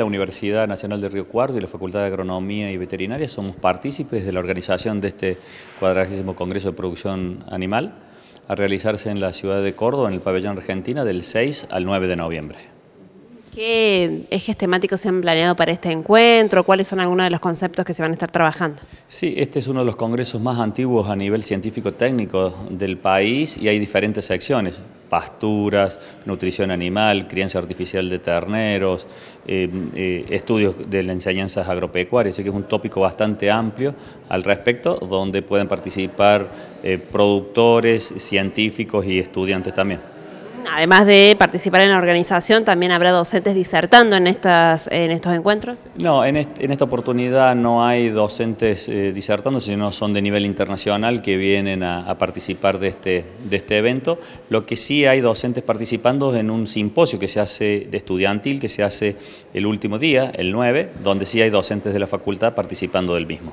La Universidad Nacional de Río Cuarto y la Facultad de Agronomía y Veterinaria somos partícipes de la organización de este cuadragésimo Congreso de Producción Animal a realizarse en la ciudad de Córdoba, en el pabellón Argentina, del 6 al 9 de noviembre. ¿Qué ejes temáticos se han planeado para este encuentro? ¿Cuáles son algunos de los conceptos que se van a estar trabajando? Sí, este es uno de los congresos más antiguos a nivel científico-técnico del país y hay diferentes secciones pasturas, nutrición animal, crianza artificial de terneros, em, eh, estudios de las enseñanzas agropecuarias, así que es un tópico bastante amplio al respecto, donde pueden participar eh, productores, científicos y estudiantes también además de participar en la organización, también habrá docentes disertando en, estas, en estos encuentros? No, en, esta oportunidad no hay docentes eh, disertando, sino son de nivel internacional que vienen a, participar de este, de este evento. Lo que sí hay docentes participando en un simposio que se hace de estudiantil, que se hace el último día, el 9, donde sí hay docentes de la facultad participando del mismo.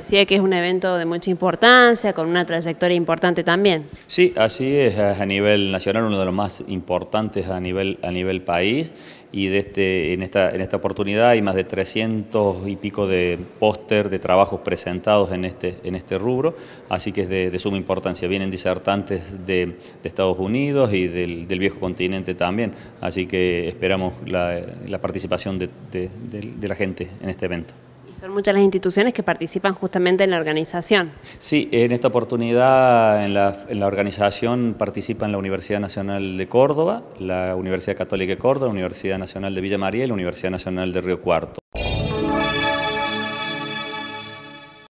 Decía que es un evento de mucha importancia, con una trayectoria importante también. Sí, así es, a nivel nacional uno de los más importantes a nivel, a nivel país y de este, en, esta, esta oportunidad hay más de 300 y pico de póster de trabajos presentados en este, en este rubro, así que es de, suma importancia. Vienen disertantes de, Estados Unidos y del, viejo continente también, así que esperamos la, participación de la gente en este evento. Son muchas las instituciones que participan justamente en la organización. Sí, en esta oportunidad en la, organización participan la Universidad Nacional de Córdoba, la Universidad Católica de Córdoba, la Universidad Nacional de Villa María y la Universidad Nacional de Río Cuarto.